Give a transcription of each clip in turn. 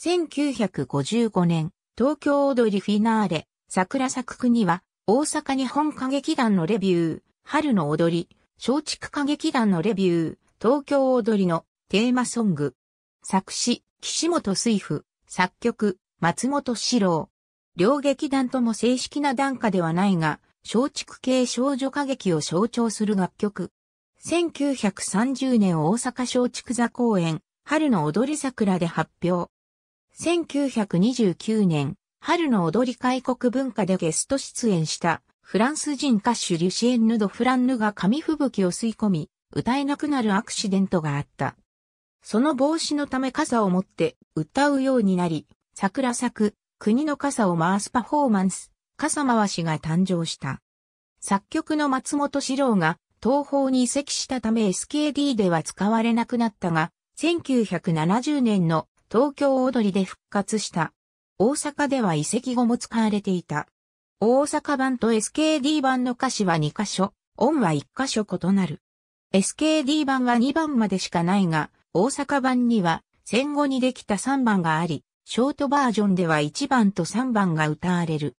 1955年、東京踊りフィナーレ、桜作区には、大阪日本歌劇団のレビュー、春の踊り、松竹歌劇団のレビュー、東京踊りのテーマソング。作詞、岸本水夫、作曲、松本志郎。両劇団とも正式な段下ではないが、松竹系少女歌劇を象徴する楽曲。1930年大阪松竹座公演、春の踊り桜で発表。1929年、春の踊り開国文化でゲスト出演したフランス人歌手リュシエンヌ・ド・フランヌが紙吹雪を吸い込み、歌えなくなるアクシデントがあった。その防止のため傘を持って歌うようになり、桜咲く、国の傘を回すパフォーマンス、傘回しが誕生した。作曲の松本史郎が東方に移籍したため SKD では使われなくなったが、1970年の東京踊りで復活した。大阪では遺跡後も使われていた。大阪版と SKD 版の歌詞は2箇所、音は1箇所異なる。SKD 版は2番までしかないが、大阪版には戦後にできた3番があり、ショートバージョンでは1番と3番が歌われる。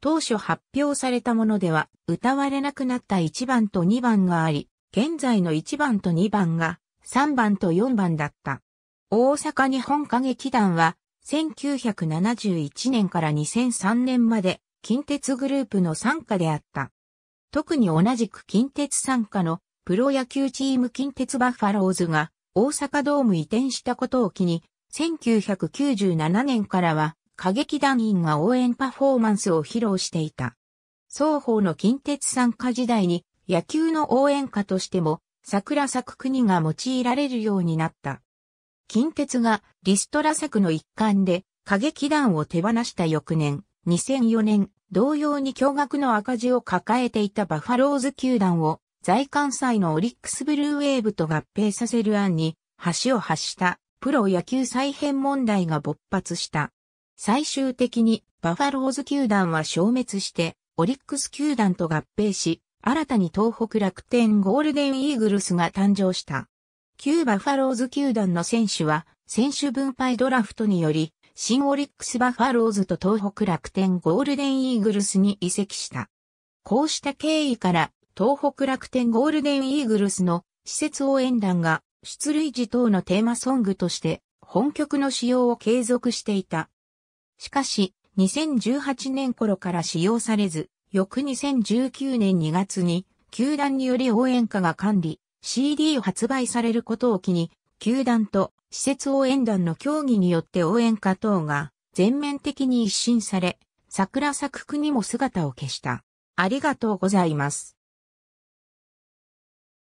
当初発表されたものでは、歌われなくなった1番と2番があり、現在の1番と2番が3番と4番だった。大阪日本歌劇団は、1971年から2003年まで、近鉄グループの参加であった。特に同じく近鉄参加のプロ野球チーム近鉄バッファローズが大阪ドーム移転したことを機に、1997年からは歌劇団員が応援パフォーマンスを披露していた。双方の近鉄参加時代に野球の応援歌としても桜咲く国が用いられるようになった。近鉄がリストラ策の一環で過激団を手放した翌年、2004年、同様に驚愕の赤字を抱えていたバファローズ球団を在関西のオリックスブルーウェーブと合併させる案に橋を発したプロ野球再編問題が勃発した。最終的にバファローズ球団は消滅してオリックス球団と合併し、新たに東北楽天ゴールデンイーグルスが誕生した。旧バファローズ球団の選手は、選手分配ドラフトにより、新オリックスバファローズと東北楽天ゴールデンイーグルスに移籍した。こうした経緯から、東北楽天ゴールデンイーグルスの施設応援団が出塁時等のテーマソングとして本曲の使用を継続していた。しかし、2018年頃から使用されず、翌2019年2月に球団により応援歌が管理、CD を発売されることを機に、球団と施設応援団の協議によって応援歌等が全面的に一新され、桜咲く国も姿を消した。ありがとうございます。